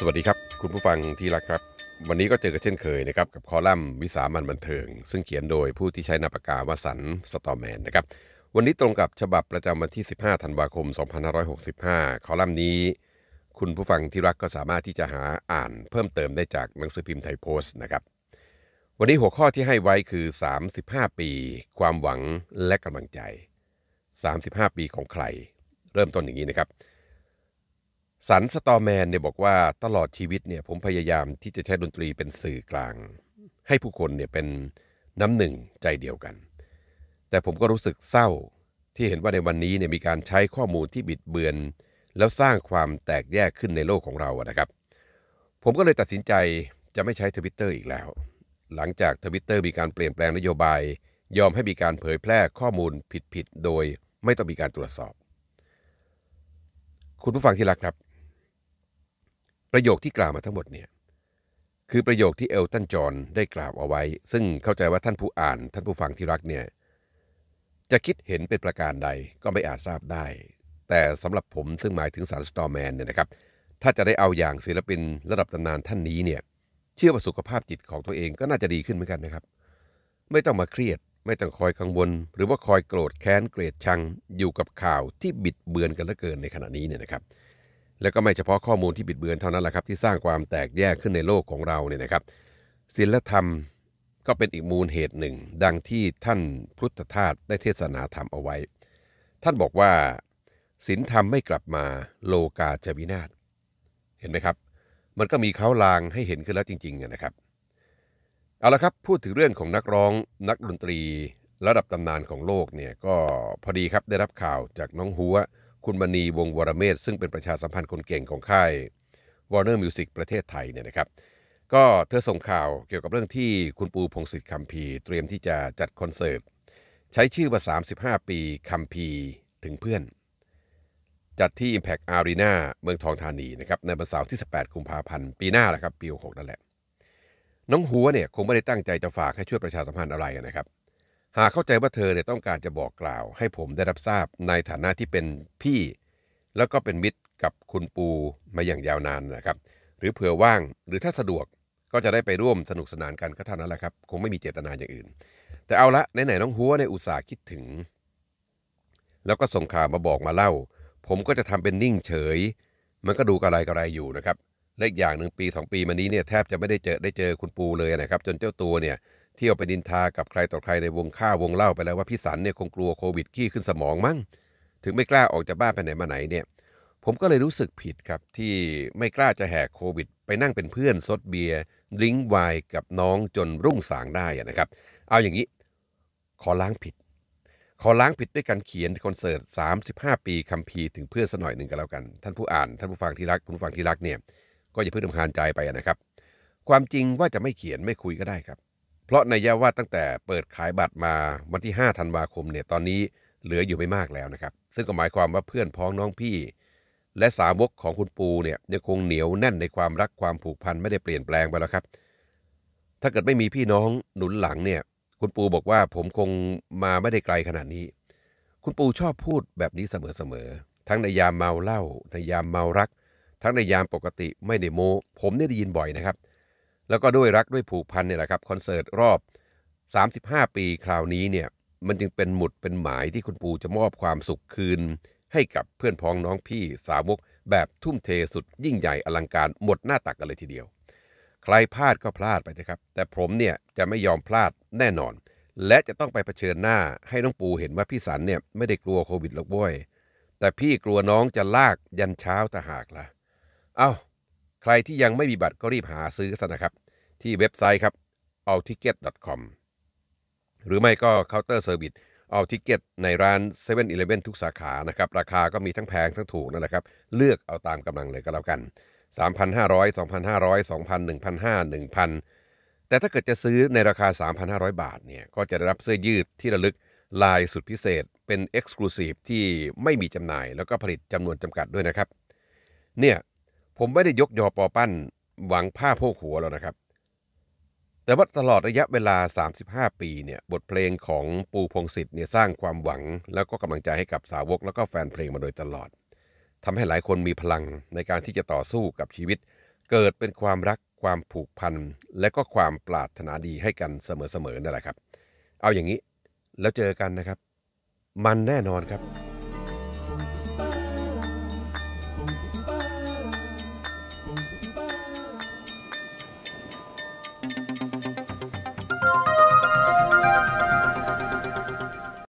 สวัสดีครับ คุณผู้ฟังที่รักครับ วันนี้ก็เจอกันเช่นเคยนะครับกับ คอลัมน์วิสามันบันเทิง ซึ่งเขียนโดยผู้ที่ใช้นามปากกาวสัน สตอแมนนะครับวันนี้ตรงกับฉบับประจำวันที่ 15ธันวาคม 2565 คอลัมน์นี้ คุณผู้ฟังที่รักก็สามารถที่จะหาอ่านเพิ่มเติมได้จากหนังสือพิมพ์ไทยโพสต์นะครับวันนี้หัวข้อที่ให้ไว้คือ 35 ปี ความหวังและกำลังใจ 35 ปีของใคร เริ่มต้นอย่างนี้นะครับสันสตอแมนเนี่ยบอกว่าตลอดชีวิตเนี่ย ผมพยายามที่จะใช้ดนตรีเป็นสื่อกลาง ให้ผู้คนเนี่ยเป็นน้ำหนึ่งใจเดียวกัน แต่ผมก็รู้สึกเศร้าที่เห็นว่าในวันนี้เนี่ยมีการใช้ข้อมูลที่บิดเบือน แล้วสร้างความแตกแยกขึ้นในโลกของเราอะนะครับ ผมก็เลยตัดสินใจจะไม่ใช้ทวิตเตอร์อีกแล้ว หลังจากทวิตเตอร์มีการเปลี่ยนแปลงนโยบาย ยอมให้มีการเผยแพร่ข้อมูลผิดๆโดยไม่ต้องมีการตรวจสอบ คุณผู้ฟังที่รักครับประโยคที่กล่าวมาทั้งหมดเนี่ยคือประโยคที่เอลตันจอห์นได้กล่าวเอาไว้ ซึ่งเข้าใจว่าท่านผู้อ่าน ท่านผู้ฟังที่รักเนี่ย จะคิดเห็นเป็นประการใดก็ไม่อาจทราบได้ แต่สำหรับผมซึ่งหมายถึงสารสตอร์แมนเนี่ยนะครับ ถ้าจะได้เอาอย่างศิลปินระดับตำนานท่านนี้เนี่ยเชื่อว่าสุขภาพจิตของตัวเองก็น่าจะดีขึ้นเหมือนกันนะครับ ไม่ต้องมาเครียด ไม่ต้องคอยกังวลหรือว่าคอยโกรธแค้นเกลียดชังอยู่กับข่าวที่บิดเบือนกันเหลือเกินในขณะนี้เนี่ยนะครับและก็ไม่เฉพาะข้อมูลที่บิดเบือนเท่านั้นแหละครับที่สร้างความแตกแยกขึ้นในโลกของเราเนี่ยนะครับศีลธรรมก็เป็นอีกมูลเหตุหนึ่ง ดังที่ท่านพุทธทาสได้เทศนาธรรมเอาไว้ ท่านบอกว่าศีลธรรมไม่กลับมาโลกาจะวินาศเห็นไหมครับ มันก็มีเขาลางให้เห็นขึ้นแล้วจริงๆนะครับเอาละครับพูดถึงเรื่องของนักร้องนักดนตรี ระดับตำนานของโลกเนี่ยก็พอดีครับได้รับข่าวจากน้องหัวคุณมณีวงวรเมศซึ่งเป็นประชาสัมพันธ์คนเก่งของค่าย Warner Music ประเทศไทยเนี่ยนะครับก็เธอส่งข่าวเกี่ยวกับเรื่องที่คุณปูพงศิษฐ์คำพีเตรียมที่จะจัดคอนเสิร์ต ใช้ชื่อว่า 35 ปีคำพีถึงเพื่อน จัดที่ Impact Arena เมืองทองธานีนะครับในวันเสาร์ที่ 18กุมภาพันธ์ปีหน้าแหละครับปีหกนั่นแหละ น้องหัวเนี่ยคงไม่ได้ตั้งใจจะฝากให้ช่วยประชาสัมพันธ์อะไรนะครับหากเข้าใจว่าเธอเนี่ยต้องการจะบอกกล่าวให้ผมได้รับทราบในฐานะที่เป็นพี่ แล้วก็เป็นมิตรกับคุณปูมาอย่างยาวนานนะครับ หรือเผื่อว่างหรือถ้าสะดวกก็จะได้ไปร่วมสนุกสนานกันก็เท่านั้นแหละครับ คงไม่มีเจตนาอย่างอื่น แต่เอาละไหนๆน้องหัวในอุตส่าห์คิดถึง แล้วก็ส่งข่าวมาบอกมาเล่า ผมก็จะทำเป็นนิ่งเฉย มันก็ดูกระไรกระไรอยู่นะครับเลขอย่างหนึ่งปี 2 ปีมานี้เนี่ยแทบจะไม่ได้เจอได้เจอคุณปูเลยนะครับจนเจ้าตัวเนี่ยเที่ยวไปดินทากับใครต่อใครในวงข้าวงเล่าไปแล้วว่าพี่สันเนี่ยคงกลัวโควิดขี้ขึ้นสมองมั้งถึงไม่กล้าออกจากบ้านไปไหน มาไหนเนี่ยผมก็เลยรู้สึกผิดครับที่ไม่กล้าจะแหกโควิด ไปนั่งเป็นเพื่อนซดเบียร์ดิ้งไวน์กับน้องจนรุ่งสางได้นะครับ เอาอย่างนี้ขอล้างผิด ขอล้างผิดด้วยการเขียนคอนเสิร์ต 35 ปีคัมภีร์ถึงเพื่อนสหน่อยหนึ่งกันแล้วกันท่านผู้อ่านท่านผู้ฟังที่รักคุณผู้ฟังที่รักเนี่ยก็อย่าเพิ่งทำคานใจไปนะครับ ความจริงว่าจะไม่เขียนไม่คุยก็ได้ครับเพราะในยะว่าตั้งแต่เปิดขายบัตรมาวันที่5ธันวาคมเนี่ยตอนนี้เหลืออยู่ไม่มากแล้วนะครับ ซึ่งก็หมายความว่าเพื่อนพ้องน้องพี่ และสาวกของคุณปูเนี่ยยังคงเหนียวแน่นในความรักความผูกพันไม่ได้เปลี่ยนแปลงไปแล้วครับ ถ้าเกิดไม่มีพี่น้องหนุนหลังเนี่ยคุณปูบอกว่าผมคงมาไม่ได้ไกลขนาดนี้ คุณปูชอบพูดแบบนี้เสมอ ๆ ทั้งในยามเมาเหล้าในยามเมารัก ทั้งในยามปกติไม่ได้โมผมเนี่ยได้ยินบ่อยนะครับแล้วก็ด้วยรักด้วยผูกพันเนี่ยแหละครับคอนเสิร์ตรอบ 35 ปีคราวนี้เนี่ย มันจึงเป็นหมุดเป็นหมายที่คุณปูจะมอบความสุขคืน ให้กับเพื่อนพ้องน้องพี่สาวกแบบทุ่มเทสุดยิ่งใหญ่อลังการหมดหน้าตักกันเลยทีเดียว ใครพลาดก็พลาดไปนะครับ แต่ผมเนี่ยจะไม่ยอมพลาดแน่นอน และจะต้องไปเผชิญหน้าให้น้องปูเห็นว่า พี่สันเนี่ยไม่ได้กลัวโควิดหรอกบ้ยแต่พี่กลัวน้องจะลากยันเช้าตะหากละ่ะเอา้าใครที่ยังไม่มีบัตรก็รีบหาซื้อซะนะครับ ที่เว็บไซต์ครับ a l t i c k e t c o m หรือไม่ก็เคาน์เตอร์เซอร์วิส a l t i c k e t ในร้าน7 e เ e ่ e อทุกสาขานะครับราคาก็มีทั้งแพงทั้งถูกนั่นแหละครับ เลือกเอาตามกำลังเลยก็แล้วกัน 3,500 2,500 2,000 1,500 1,000 แต่ถ้าเกิดจะซื้อในราคา 3,500 บาทเนี่ยก็จะได้รับเสื้อยืดที่ระลึกลายสุดพิเศษเป็นเอกซ์คลูซีฟที่ไม่มีจำหน่าย แล้วก็ผลิตจำนวนจำกัดด้วยนะครับ เนี่ยผมไม่ได้ยกยอปอปั้นหวังผ้าโพกหัวแล้วนะครับ แต่ว่าตลอดระยะเวลา 35 ปีเนี่ย บทเพลงของปูพงศิษฐ์เนี่ยสร้างความหวัง แล้วก็กำลังใจให้กับสาวกแล้วก็แฟนเพลงมาโดยตลอดทำให้หลายคนมีพลังในการที่จะต่อสู้กับชีวิต เกิดเป็นความรักความผูกพันและก็ความปรารถนาดีให้กันเสมอๆนั่นแหละครับ เอาอย่างนี้แล้วเจอกันนะครับ มันแน่นอนครับ